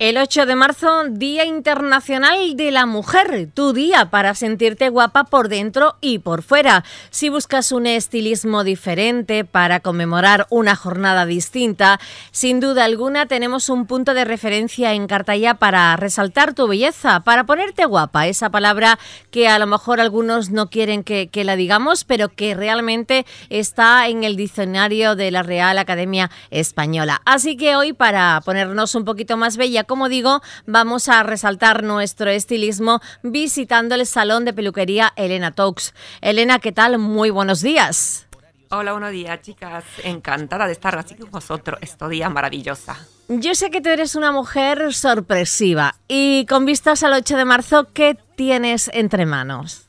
El 8 de marzo, Día Internacional de la Mujer, tu día para sentirte guapa por dentro y por fuera. Si buscas un estilismo diferente para conmemorar una jornada distinta, sin duda alguna tenemos un punto de referencia en Cartaya para resaltar tu belleza, para ponerte guapa, esa palabra que a lo mejor algunos no quieren que, que la digamos, pero que realmente está en el diccionario de la Real Academia Española. Así que hoy, para ponernos un poquito más bella, como digo, vamos a resaltar nuestro estilismo visitando el salón de peluquería Elena Tox. Elena, ¿qué tal? Muy buenos días. Hola, buenos días, chicas. Encantada de estar aquí con vosotros. esto día maravillosa. Yo sé que tú eres una mujer sorpresiva y con vistas al 8 de marzo, ¿qué tienes entre manos?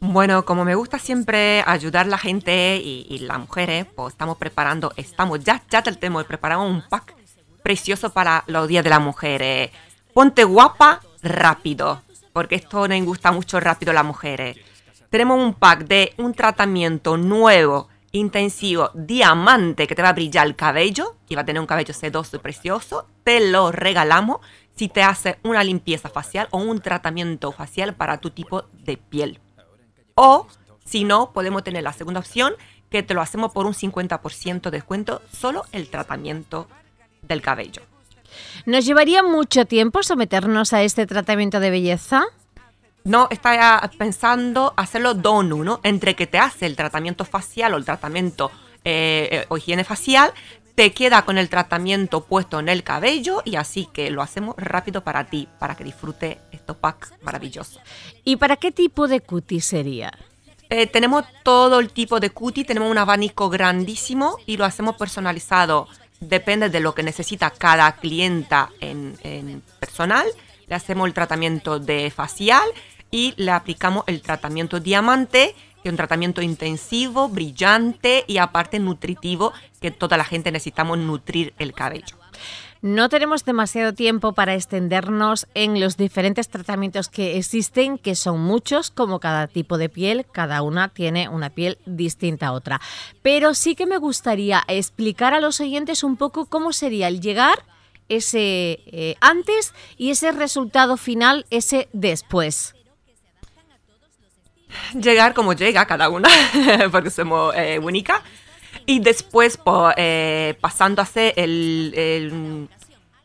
Bueno, como me gusta siempre ayudar a la gente y, las mujeres, pues estamos preparando, estamos ya, ya te tenemos preparado un pack precioso para los días de las mujeres. Eh. Ponte guapa rápido, porque esto nos gusta mucho rápido a las mujeres. Tenemos un pack de un tratamiento nuevo, intensivo, diamante, que te va a brillar el cabello y va a tener un cabello sedoso y precioso. Te lo regalamos si te hace una limpieza facial o un tratamiento facial para tu tipo de piel. O si no, podemos tener la segunda opción, que te lo hacemos por un 50% de descuento, solo el tratamiento del cabello. ¿Nos llevaría mucho tiempo someternos a este tratamiento de belleza? No está pensando hacerlo don uno, entre que te hace el tratamiento facial o el tratamiento eh, eh, o higiene facial, te queda con el tratamiento puesto en el cabello y así que lo hacemos rápido para ti, para que disfrute estos packs maravillosos. ¿Y para qué tipo de cutis sería? Eh, tenemos todo el tipo de cutis, tenemos un abanico grandísimo y lo hacemos personalizado depende de lo que necesita cada clienta en, personal, le hacemos el tratamiento de facial y le aplicamos el tratamiento diamante, que es un tratamiento intensivo, brillante y aparte nutritivo, que toda la gente necesitamos nutrir el cabello. No tenemos demasiado tiempo para extendernos en los diferentes tratamientos que existen, que son muchos, como cada tipo de piel, cada una tiene una piel distinta a otra. Pero sí que me gustaría explicar a los oyentes un poco cómo sería el llegar ese eh, antes y ese resultado final, ese después. Llegar como llega cada una, porque somos eh, única. únicas. Y después eh, pasando a hacer el,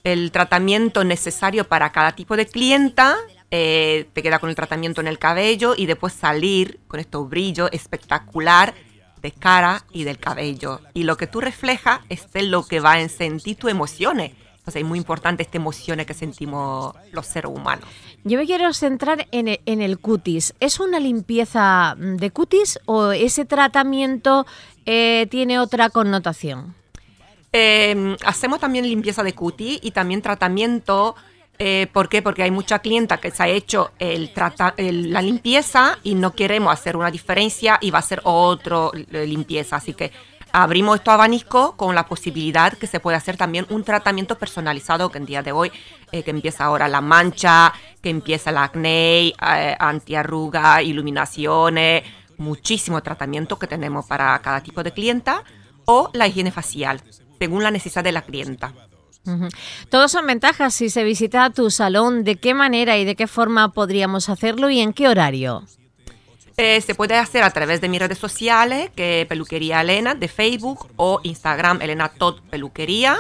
el, tratamiento necesario para cada tipo de clienta. Eh, te queda con el tratamiento en el cabello y después salir con estos brillo espectacular de cara y del cabello. Y lo que tú reflejas es lo que va a sentir tus emociones. Pues, es muy importante esta emoción que sentimos los seres humanos. Yo me quiero centrar en e, el, cutis. ¿Es una limpieza mm, de cutis o ese tratamiento eh, tiene otra connotación? Em, hacemos también limpieza de cutis y también tratamiento. Eh, ¿Por qué? Porque hay mucha clienta que se ha hecho la limpieza y no queremos hacer una diferencia y va a ser otra eh, limpieza. Así que abrimos esto abanico con la posibilidad que se puede hacer también un tratamiento personalizado que en día de hoy, eh, que empieza ahora la mancha, que empieza la acné, eh, antiarruga, iluminaciones, muchísimo tratamiento que tenemos para cada tipo de clienta o la higiene facial, según la necesidad de la clienta. Todos son ventajas si se visita tu salón, de qué manera y de qué forma podríamos hacerlo y en qué horario. Eh, se puede hacer a través de mis redes sociales, que Peluquería Elena, de Facebook o Instagram Elena Todd Peluquería,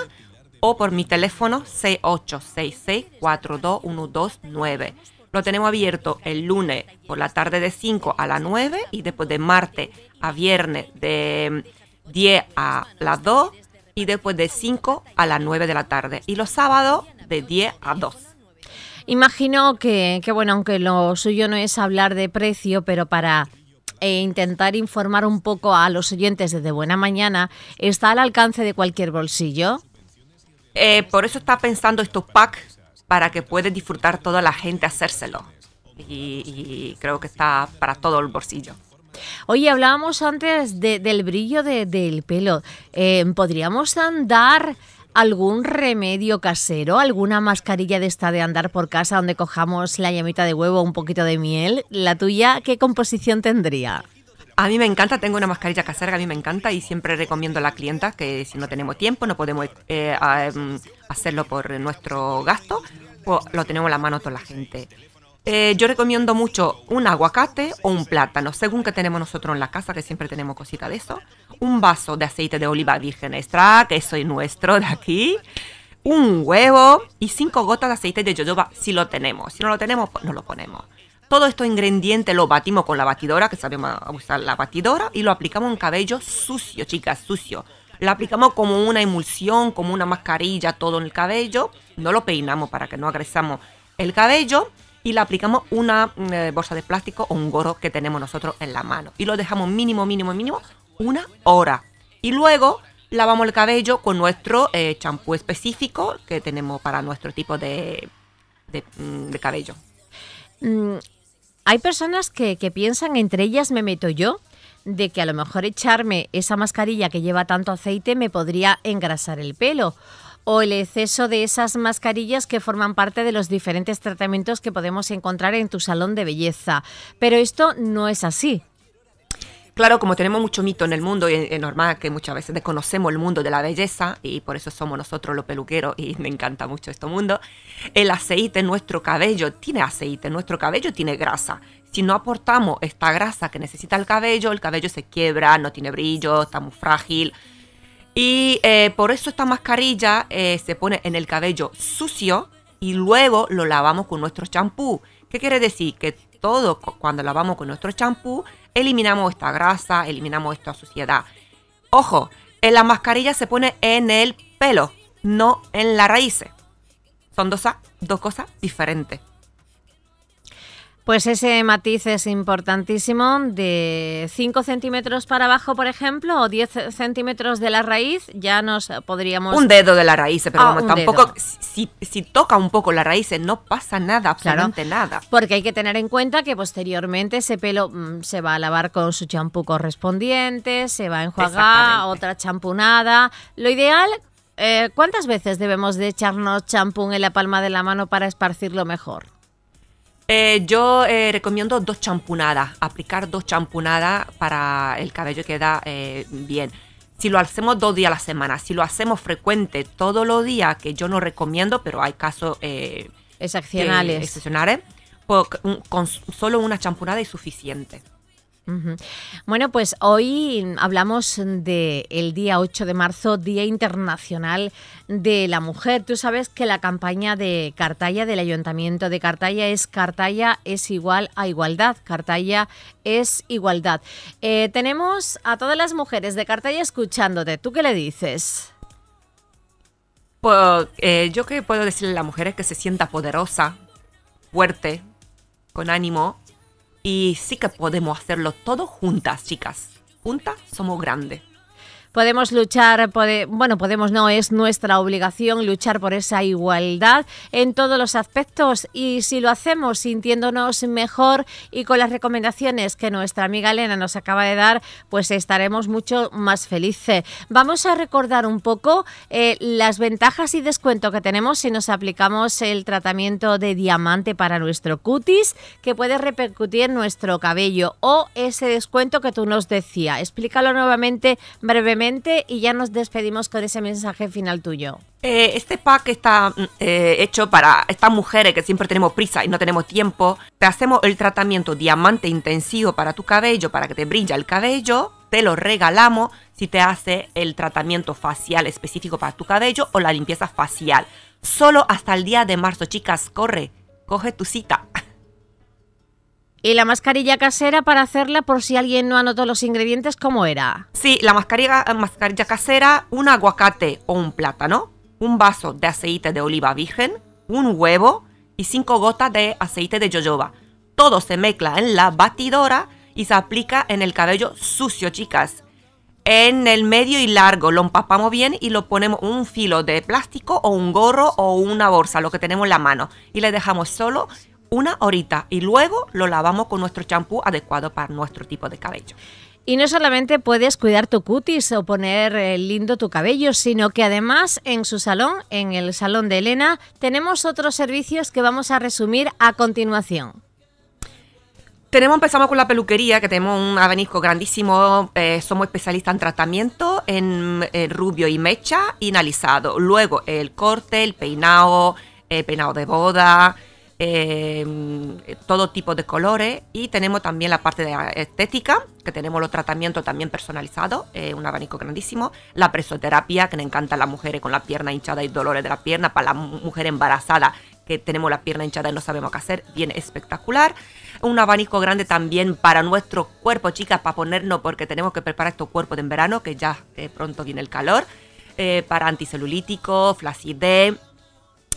o por mi teléfono 686642129. Lo tenemos abierto el lunes por la tarde de 5 a la 9 y después de martes a viernes de 10 mm, a las 2 y después de 5 a las 9 de la tarde. Y los sábados de 10 a 2. Imagino que, bueno, aunque lo suyo no es hablar de precio, pero para eh, intentar informar un poco a los oyentes desde Buena Mañana, ¿está al alcance de cualquier bolsillo? Eh, por eso está pensando estos packs, para que pueda disfrutar toda la gente hacérselo. Y, creo que está para todo el bolsillo. Oye, hablábamos antes del brillo del pelo. Eh, ¿Podríamos andar algún remedio casero, alguna mascarilla de esta de andar por casa donde cojamos la llamita de huevo, un poquito de miel? ¿La tuya qué composición tendría? A mí me encanta, tengo una mascarilla casera, que a mí me encanta y siempre recomiendo a la clienta que si no tenemos tiempo, no podemos eh, em, hacerlo por nuestro gasto, pues lo tenemos en la mano toda la gente. Eh, yo recomiendo mucho un aguacate o un plátano, según que tenemos nosotros en la casa, que siempre tenemos cositas de eso. Un vaso de aceite de oliva virgen extra, que es nuestro de aquí. Un huevo y cinco gotas de aceite de jojoba, si lo tenemos. Si no lo tenemos, pues, no lo ponemos. Todo estos ingrediente lo batimos con la batidora, que sabemos usar la batidora, y lo aplicamos en cabello sucio, chicas, sucio. Lo aplicamos como una emulsión, como una mascarilla, todo en el cabello. No lo peinamos para que no agresamos el cabello y le aplicamos una mm, eh, bolsa de plástico o un gorro que tenemos nosotros en la mano. Y lo dejamos mínimo, mínimo, mínimo una hora. Y luego lavamos el cabello con nuestro eh, champú específico que tenemos para nuestro tipo de, de, mm, cabello. Mm, hay personas que, que piensan, entre ellas me meto yo, de que a lo mejor echarme esa mascarilla que lleva tanto aceite me podría engrasar el pelo o el exceso de esas mascarillas que forman parte de los diferentes tratamientos que podemos encontrar en tu salón de belleza. Pero esto no es así. Claro, como tenemos mucho mito en el mundo, y es normal que muchas veces desconocemos el mundo de la belleza, y por eso somos nosotros los peluqueros, y me encanta mucho este mundo, el aceite en nuestro cabello tiene aceite, nuestro cabello tiene grasa. Si no aportamos esta grasa que necesita el cabello, el cabello se quiebra, no tiene brillo, está muy frágil, y eh, por eso esta mascarilla eh, se pone en el cabello sucio y luego lo lavamos con nuestro champú. ¿Qué quiere decir? Que todo cuando lavamos con nuestro champú, eliminamos esta grasa, eliminamos esta suciedad. Ojo, la mascarilla se pone en el pelo, no en las raíces. Son dos, dos cosas diferentes. Pues ese matiz es importantísimo, de 5 centímetros para abajo, por ejemplo, o 10 centímetros de la raíz, ya nos podríamos... Un dedo de la raíz, pero ah, tampoco, si, toca un poco la raíz, eh, no pasa nada, absolutamente nada. Porque hay que tener en cuenta que posteriormente ese pelo mm, se va a lavar con su champú correspondiente, se va a enjuagar, otra champunada. Lo ideal, eh, ¿cuántas veces debemos de echarnos champú en la palma de la mano para esparcirlo mejor? Eh, yo eh, recomiendo dos champunadas, aplicar dos champunadas para el cabello queda eh, bien. Si lo hacemos dos días a la semana, si lo hacemos frecuente todos los días, que yo no recomiendo, pero hay casos excepcionales, excepcionales pues, con solo una champunada es suficiente. Bueno, pues hoy hablamos del día 8 de marzo, Día Internacional de la Mujer. Tú sabes que la campaña de Cartaya, del Ayuntamiento de Cartaya, es Cartaya es igual a igualdad. Cartaya es igualdad. Eh, tenemos a todas las mujeres de Cartaya escuchándote. ¿Tú qué le dices? Pues, eh, yo que puedo decirle a las mujeres que se sienta poderosa, fuerte, con ánimo y sí que podemos hacerlo todo juntas, chicas. Juntas somos grandes. Podemos luchar, bueno, podemos no, es nuestra obligación luchar por esa igualdad en todos los aspectos y si lo hacemos sintiéndonos mejor y con las recomendaciones que nuestra amiga Elena nos acaba de dar, pues estaremos mucho más felices. Vamos a recordar un poco eh, las ventajas y descuento que tenemos si nos aplicamos el tratamiento de diamante para nuestro cutis que puede repercutir en nuestro cabello o ese descuento que tú nos decías. Explícalo nuevamente brevemente y ya nos despedimos con ese mensaje final tuyo. Eh, este pack está mm, eh, hecho para estas mujeres que siempre tenemos prisa y no tenemos tiempo. Te hacemos el tratamiento diamante intensivo para tu cabello, para que te brilla el cabello. Te lo regalamos si te hace el tratamiento facial específico para tu cabello o la limpieza facial. Solo hasta el día de marzo, chicas, corre, coge tu cita. ¿Y la mascarilla casera para hacerla por si alguien no anotó los ingredientes, cómo era? Sí, la eh, mascarilla, casera, un aguacate o un plátano, un vaso de aceite de oliva virgen, un huevo y cinco gotas de aceite de jojoba. Todo se mezcla en la batidora y se aplica en el cabello sucio, chicas. En el medio y largo lo empapamos bien y lo ponemos un filo de plástico o un gorro o una bolsa, lo que tenemos en la mano. Y le dejamos solo una horita y luego lo lavamos con nuestro champú adecuado para nuestro tipo de cabello. Y no solamente puedes cuidar tu cutis o poner eh, lindo tu cabello, sino que además en su salón, en el salón de Elena, tenemos otros servicios que vamos a resumir a continuación. Tenemos, empezamos con la peluquería, que tenemos un abanico grandísimo. Eh, somos especialistas en tratamiento, en, en, eh, rubio y mecha y analizado. Luego el corte, el peinado, el peinado de boda, Em, todo tipo de colores y tenemos también la parte de estética, que tenemos los tratamientos también personalizados, un abanico grandísimo, la presoterapia, que le encanta a las mujeres con la pierna hinchada y dolores de la pierna, para la mujer embarazada que tenemos la pierna hinchada y no sabemos qué hacer, bien espectacular. Un abanico grande también para nuestro cuerpo, chicas, para ponernos, porque tenemos que preparar estos cuerpos de verano, que ya eh, pronto viene el calor, eh, para anticelulítico, flacidez,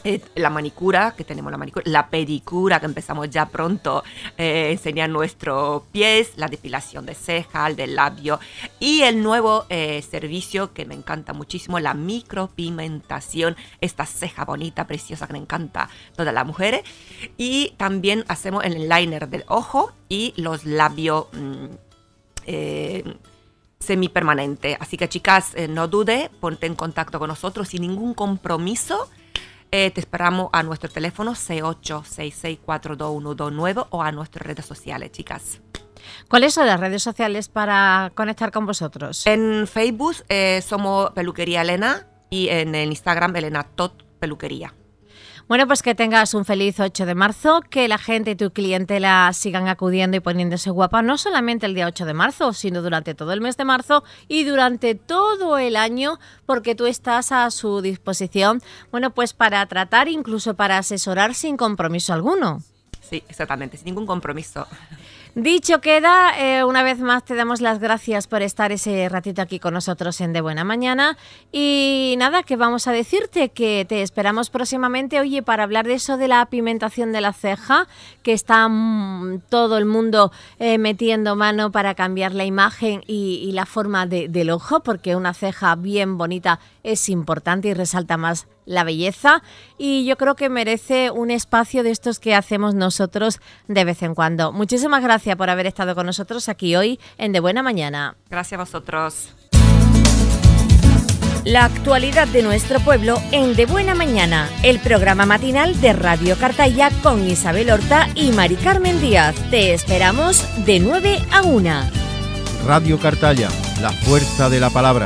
eh, la manicura, que tenemos la manicura, la pedicura, que empezamos ya pronto eh, enseñar nuestros pies, la depilación de cejas, del labio y el nuevo eh, servicio que me encanta muchísimo, la micropigmentación, esta ceja bonita, preciosa que me encanta a todas las mujeres. Y también hacemos el liner del ojo y los labios. Mm, eh, semipermanentes. Así que chicas, no dude, ponte en contacto con nosotros sin ningún compromiso. Eh, te esperamos a nuestro teléfono c 686642129 o a nuestras redes sociales, chicas. ¿Cuáles son las redes sociales para conectar con vosotros? En Facebook eh, somos Peluquería Elena y en el Instagram Elena Tot Peluquería. Bueno, pues que tengas un feliz 8 de marzo, que la gente y tu clientela sigan acudiendo y poniéndose guapa, no solamente el día 8 de marzo, sino durante todo el mes de marzo y durante todo el año, porque tú estás a su disposición, bueno, pues para tratar, incluso para asesorar sin compromiso alguno. Sí, exactamente, sin ningún compromiso. Dicho queda, eh, una vez más te damos las gracias por estar ese ratito aquí con nosotros en De Buena Mañana. Y nada, que vamos a decirte que te esperamos próximamente, oye, para hablar de eso de la pimentación de la ceja, que está mm, todo el mundo eh, metiendo mano para cambiar la imagen y, la forma del ojo, porque una ceja bien bonita es importante y resalta más la belleza y yo creo que merece un espacio de estos que hacemos nosotros de vez en cuando. Muchísimas gracias por haber estado con nosotros aquí hoy en De Buena Mañana. Gracias a vosotros. La actualidad de nuestro pueblo en De Buena Mañana, el programa matinal de Radio Cartaya con Isabel Horta y Mari Carmen Díaz. Te esperamos de 9 a 1. Radio Cartaya, la fuerza de la palabra.